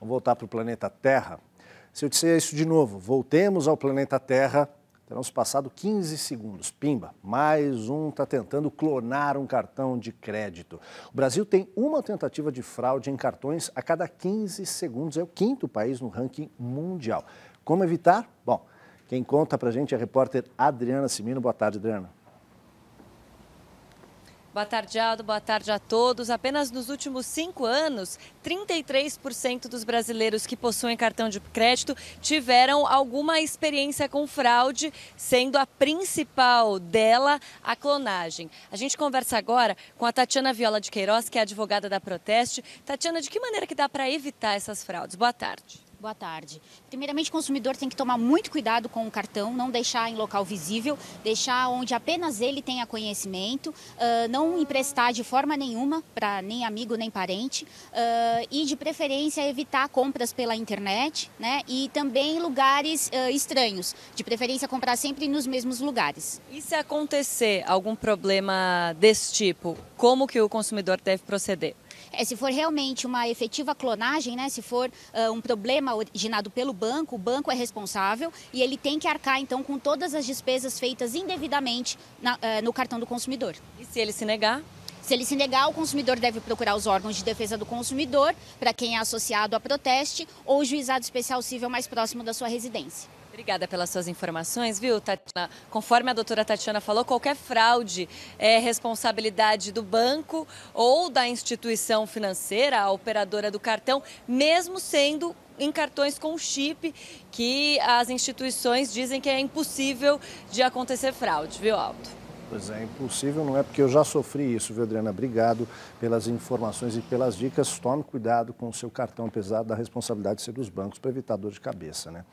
Vamos voltar para o planeta Terra. Se eu disser isso de novo, voltemos ao planeta Terra, terão se passado 15 segundos. Pimba, mais um está tentando clonar um cartão de crédito. O Brasil tem uma tentativa de fraude em cartões a cada 15 segundos. É o quinto país no ranking mundial. Como evitar? Bom, quem conta para a gente é a repórter Adriana Simino. Boa tarde, Adriana. Boa tarde, Aldo. Boa tarde a todos. Apenas nos últimos cinco anos, 33% dos brasileiros que possuem cartão de crédito tiveram alguma experiência com fraude, sendo a principal dela a clonagem. A gente conversa agora com a Tatiana Viola de Queiroz, que é advogada da Proteste. Tatiana, de que maneira que dá para evitar essas fraudes? Boa tarde. Boa tarde. Primeiramente, o consumidor tem que tomar muito cuidado com o cartão, não deixar em local visível, deixar onde apenas ele tenha conhecimento, uh, não emprestar de forma nenhuma para nem amigo nem parente uh, e, de preferência, evitar compras pela internet né, e também em lugares uh, estranhos. De preferência, comprar sempre nos mesmos lugares. E se acontecer algum problema desse tipo, como que o consumidor deve proceder? É, se for realmente uma efetiva clonagem, né, se for uh, um problema originado pelo banco, o banco é responsável e ele tem que arcar então com todas as despesas feitas indevidamente na, uh, no cartão do consumidor. E se ele se negar? Se ele se negar, o consumidor deve procurar os órgãos de defesa do consumidor, para quem é associado a proteste, ou o juizado especial civil mais próximo da sua residência. Obrigada pelas suas informações, viu, Tatiana? Conforme a doutora Tatiana falou, qualquer fraude é responsabilidade do banco ou da instituição financeira, a operadora do cartão, mesmo sendo em cartões com chip, que as instituições dizem que é impossível de acontecer fraude, viu, Aldo? Pois é, impossível não é porque eu já sofri isso, viu, Adriana? Obrigado pelas informações e pelas dicas. Tome cuidado com o seu cartão, apesar da responsabilidade ser dos bancos, para evitar dor de cabeça, né?